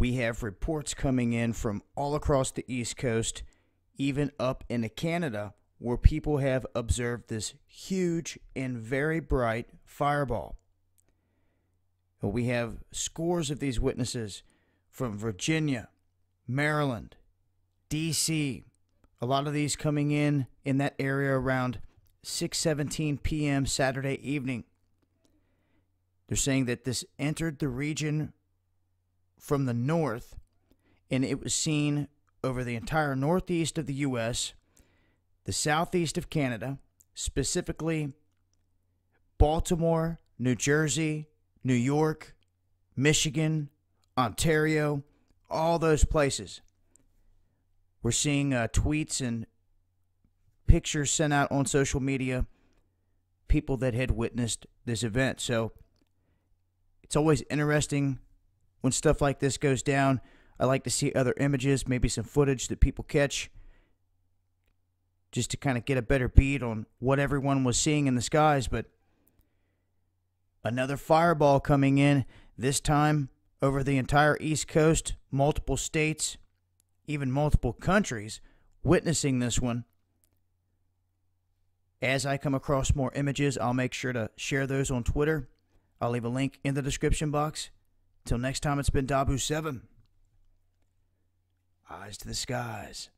We have reports coming in from all across the East Coast, even up into Canada, where people have observed this huge and very bright fireball. We have scores of these witnesses from Virginia, Maryland, D.C., a lot of these coming in in that area around 6:17 p.m. Saturday evening. They're saying that this entered the region from the north, and it was seen over the entire northeast of the U.S., the southeast of Canada, specifically Baltimore, New Jersey, New York, Michigan, Ontario, all those places. We're seeing uh, tweets and pictures sent out on social media, people that had witnessed this event. So it's always interesting when stuff like this goes down. I like to see other images, maybe some footage that people catch, just to kind of get a better bead on what everyone was seeing in the skies. But another fireball coming in, this time over the entire East Coast, multiple states, even multiple countries witnessing this one. As I come across more images, I'll make sure to share those on Twitter. I'll leave a link in the description box. Till next time, it's been Dabu7. Eyes to the skies.